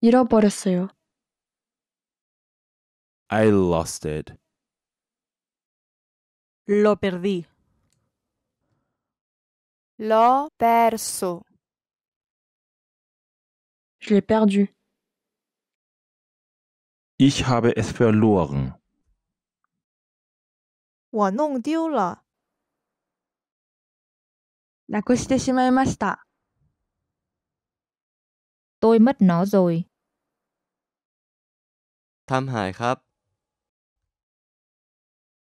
잃어버렸어요. I lost it. Lo perdí. Lo perso. Je l'ai perdu. Ich habe es verloren. 我弄丢了。なくしてしまいました。Tôi mất nó rồi. ทำหายครับ